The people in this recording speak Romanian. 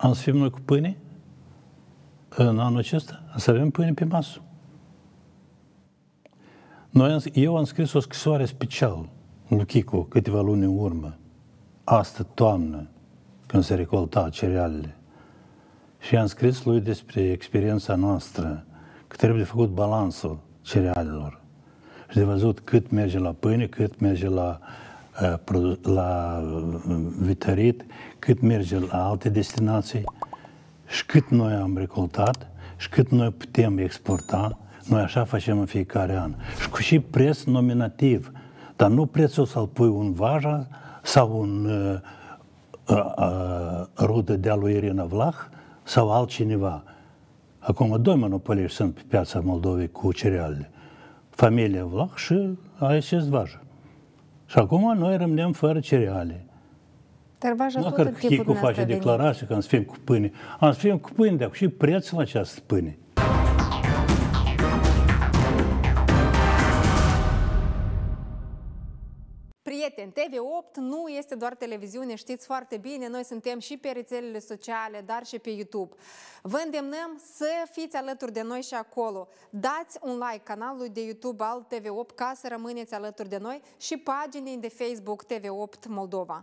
Am să fim noi cu pâine în anul acesta? Să avem pâine pe masă. Noi, eu am scris o scrisoare specială lui Chico câteva luni în urmă, astă toamnă, când se recolta cerealele. Și am scris lui despre experiența noastră, că trebuie de făcut balansul cerealelor și de văzut cât merge la pâine, cât merge la uh, Eh, la eh, vitărit, cât merge la alte destinații și cât noi am recoltat și cât noi putem exporta. Noi așa facem în fiecare an. Și cu și preț nominativ, dar nu prețul să-l pui un vaja sau un uh, uh, rudă de-a lui Irina Vlah sau altcineva. Acum doi monopoliști sunt pe piața Moldovei cu cerealele. Familia Vlah și ASS Vaja. Și acum noi rămânem fără cereale. Dar v-aș nu că Chicu face declarații că am să fim cu pâine. Am să fim cu pâine, dar și prețul acestei pâine. Prieteni, TV8 nu este doar televiziune, știți foarte bine, noi suntem și pe rețelele sociale, dar și pe YouTube. Vă îndemnăm să fiți alături de noi și acolo. Dați un like canalului de YouTube al TV8 ca să rămâneți alături de noi și paginii de Facebook TV8 Moldova.